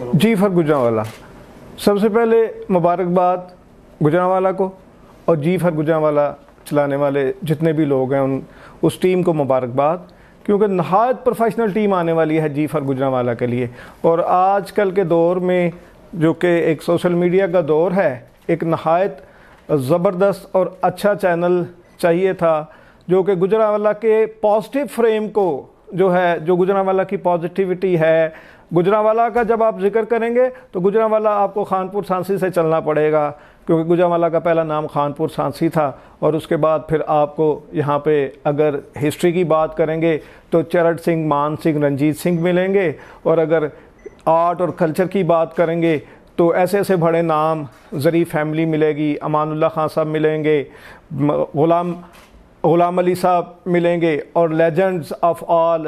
जी for Gujranwala सबसे पहले मुबारकबाद गुजरावाला को और जी फॉर गुजरावाला चलाने वाले जितने भी लोग हैं उन उस टीम को मुबारकबाद क्योंकि नहायत प्रोफेशनल टीम आने वाली है जी फॉर गुजरावाला के लिए और आज कल के दौर में जो कि एक सोशल मीडिया का दौर है एक नहायत ज़बरदस्त और अच्छा चैनल चाहिए था जो कि गुजरावाला के पॉजिटिव फ्रेम को जो है जो गुजरावाला की पॉजिटिविटी है गुजरावाला का जब आप जिक्र करेंगे तो गुजरावाला आपको खानपुर सांसी से चलना पड़ेगा क्योंकि गुजरावाला का पहला नाम खानपुर सांसी था और उसके बाद फिर आपको यहाँ पे अगर हिस्ट्री की बात करेंगे तो चरट सिंह मान सिंह रंजीत सिंह मिलेंगे और अगर आर्ट और कल्चर की बात करेंगे तो ऐसे ऐसे बड़े नाम ज़री फैमिली मिलेगी अमानुल्ला खान साहब मिलेंगे गुलाम ग़ुलाम अली साहब मिलेंगे और legends of all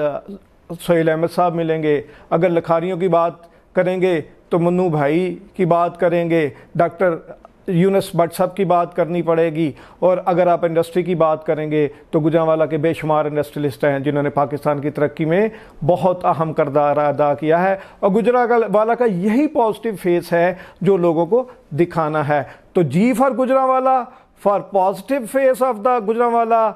Sohail Ahmed साहब मिलेंगे अगर लखारियों की बात करेंगे तो मन्नू भाई की बात करेंगे डॉक्टर यूनस भट्ट साहब की बात करनी पड़ेगी और अगर आप इंडस्ट्री की बात करेंगे तो गुजावाला के बेशुमार इंडस्ट्रियलिस्ट हैं जिन्होंने पाकिस्तान की तरक्की में बहुत अहम करदार अदा किया है और वाला का यही पॉजिटिव फेस है जो लोगों को दिखाना है तो जी for Gujranwala for positive face of the Gujranwala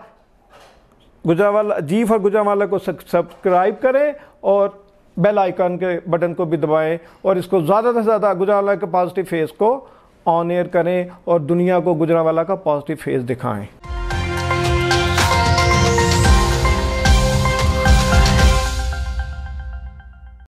Gujranwala G for Gujranwala को सब्सक्राइब करें और बेल आइकन के बटन को भी दबाएं और इसको ज़्यादा से ज़्यादा गुजरावाला के पॉजिटिव फेस को ऑन एयर करें और दुनिया को गुजरावाला का पॉजिटिव फेस दिखाएं